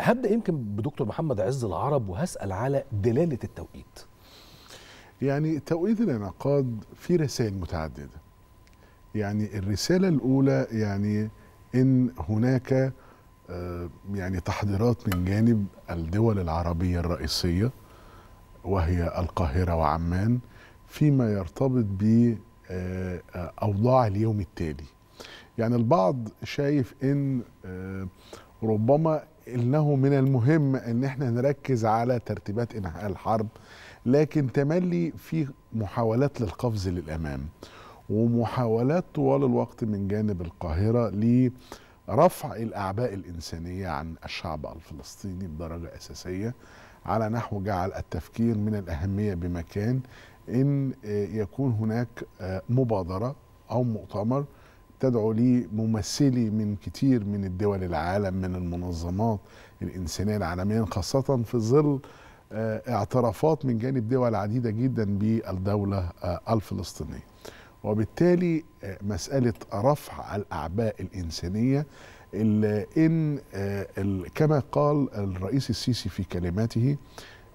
هبدا يمكن بدكتور محمد عز العرب وهسال على دلاله التوقيت يعني توقيت الانعقاد في رسائل متعدده يعني الرساله الاولى يعني ان هناك آه، يعني تحضيرات من جانب الدول العربيه الرئيسيه وهي القاهره وعمان فيما يرتبط باوضاع آه، اليوم التالي يعني البعض شايف ان آه، ربما انه من المهم ان احنا نركز على ترتيبات انهاء الحرب لكن تملي في محاولات للقفز للامام ومحاولات طوال الوقت من جانب القاهره لرفع الاعباء الانسانيه عن الشعب الفلسطيني بدرجه اساسيه على نحو جعل التفكير من الاهميه بمكان ان يكون هناك مبادره او مؤتمر تدعو لي ممثلي من كتير من الدول العالم من المنظمات الإنسانية العالمية خاصة في ظل آه، اعترافات من جانب دول عديدة جدا بالدولة آه، الفلسطينية وبالتالي آه، مسألة رفع الأعباء الإنسانية اللي إن كما قال الرئيس السيسي في كلماته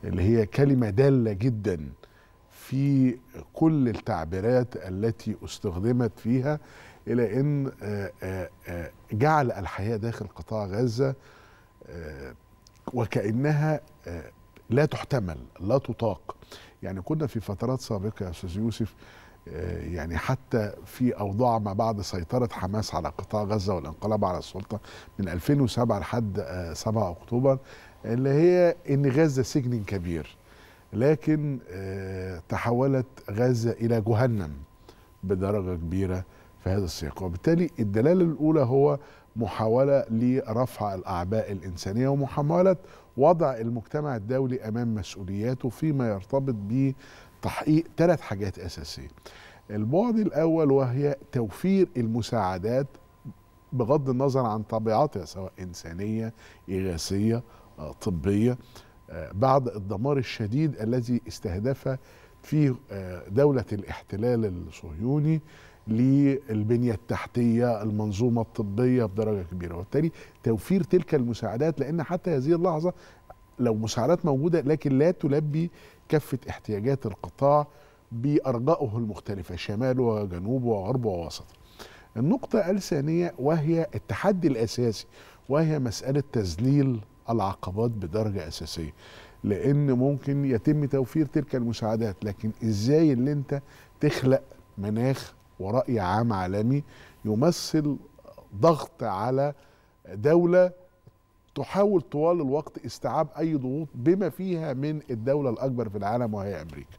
اللي هي كلمة دالة جداً في كل التعبيرات التي استخدمت فيها الى ان آه، آه، جعل الحياه داخل قطاع غزه آه، وكانها لا تحتمل لا تطاق يعني كنا في فترات سابقه يا استاذ يوسف يعني حتى في اوضاع ما بعد سيطره حماس على قطاع غزه والانقلاب على السلطه من 2007 لحد 7 اكتوبر اللي هي ان غزه سجن كبير لكن تحولت غزة إلى جهنم بدرجة كبيرة في هذا السياق وبالتالي الدلالة الأولى هو محاولة لرفع الأعباء الإنسانية ومحاولة وضع المجتمع الدولي أمام مسؤولياته فيما يرتبط بتحقيق ثلاث حاجات أساسية البعد الأول وهي توفير المساعدات بغض النظر عن طبيعتها سواء إنسانية إغاثية طبية آه، بعد الدمار الشديد الذي استهدفها في آه، دولة الاحتلال الصهيوني للبنية التحتية المنظومة الطبية بدرجة كبيرة وبالتالي توفير تلك المساعدات لأن حتى هذه اللحظة لو مساعدات موجودة لكن لا تلبي كافة احتياجات القطاع بأرجائه المختلفة شمال وجنوب وغرب ووسط النقطة الثانية وهي التحدي الأساسي وهي مسألة تذليل العقبات بدرجة أساسية لان ممكن يتم توفير تلك المساعدات لكن ازاي اللي انت تخلق مناخ ورأي عام عالمي يمثل ضغط على دولة تحاول طوال الوقت استيعاب أي ضغوط بما فيها من الدولة الأكبر في العالم وهي أمريكا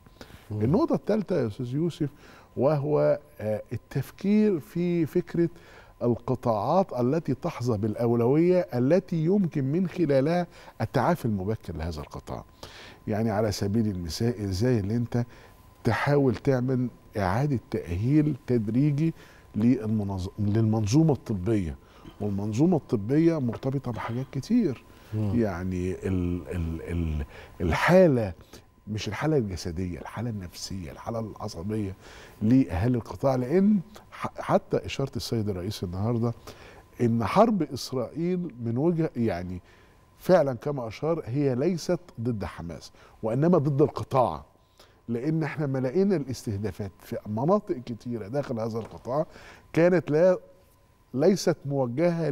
النقطة الثالثة يا أستاذ يوسف وهو آه، التفكير في فكرة القطاعات التي تحظى بالأولوية التي يمكن من خلالها التعافي المبكر لهذا القطاع يعني على سبيل المثال إزاي اللي أنت تحاول تعمل إعادة تأهيل تدريجي للمنظومة الطبية والمنظومة الطبية مرتبطة بحاجات كتير يعني الحالة مش الحاله الجسديه الحاله النفسيه الحاله العصبيه لاهالي القطاع لان حتى اشاره السيد الرئيس النهارده ان حرب اسرائيل من وجه يعني فعلا كما اشار هي ليست ضد حماس وانما ضد القطاع لان احنا ما لقينا الاستهدافات في مناطق كتيره داخل هذا القطاع كانت لا ليست موجهه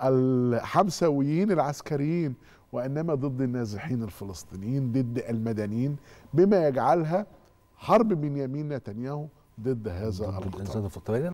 للحمساويين العسكريين وإنما ضد النازحين الفلسطينيين ضد المدنيين بما يجعلها حرب بنيامين نتنياهو ضد هذا القطاع